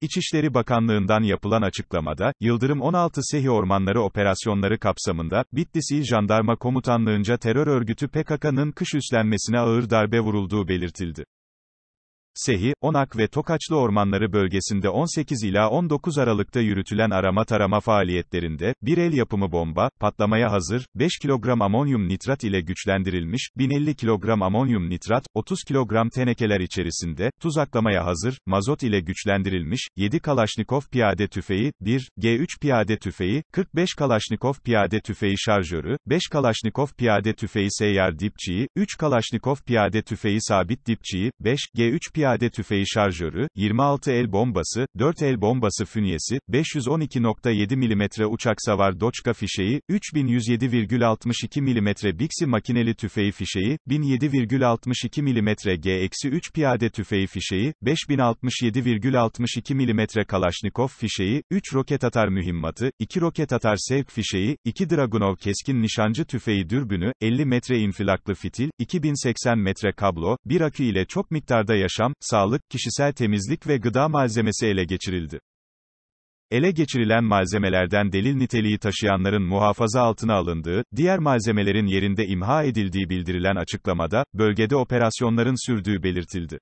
İçişleri Bakanlığı'ndan yapılan açıklamada, Yıldırım 16 Sehi Ormanları operasyonları kapsamında, Bitlis İl Jandarma Komutanlığınca terör örgütü PKK'nın kış üstlenmesine ağır darbe vurulduğu belirtildi. Sehi, Onak ve Tokaçlı ormanları bölgesinde 18 ila 19 Aralık'ta yürütülen arama-tarama faaliyetlerinde, bir el yapımı bomba, patlamaya hazır, 5 kilogram amonyum nitrat ile güçlendirilmiş, 1050 kilogram amonyum nitrat, 30 kilogram tenekeler içerisinde, tuzaklamaya hazır, mazot ile güçlendirilmiş, 7 Kalaşnikov piyade tüfeği, 1, G3 piyade tüfeği, 45 Kalaşnikov piyade tüfeği şarjörü, 5 Kalaşnikov piyade tüfeği seyyar dipçiyi, 3 Kalaşnikov piyade tüfeği sabit dipçiyi, 5, G3 piyade Piyade tüfeği şarjörü, 26 el bombası, 4 el bombası fünyesi, 512.7 mm uçak savar doçka fişeği, 3107,62 mm Bixi makineli tüfeği fişeği, 1007,62 mm G-3 piyade tüfeği fişeği, 5067,62 mm Kalaşnikov fişeği, 3 roket atar mühimmatı, 2 roket atar sevk fişeği, 2 Dragunov keskin nişancı tüfeği dürbünü, 50 metre infilaklı fitil, 2080 metre kablo, 1 akü ile çok miktarda yaşam yaşam, sağlık, kişisel temizlik ve gıda malzemesi ele geçirildi. Ele geçirilen malzemelerden delil niteliği taşıyanların muhafaza altına alındığı, diğer malzemelerin yerinde imha edildiği bildirilen açıklamada, bölgede operasyonların sürdüğü belirtildi.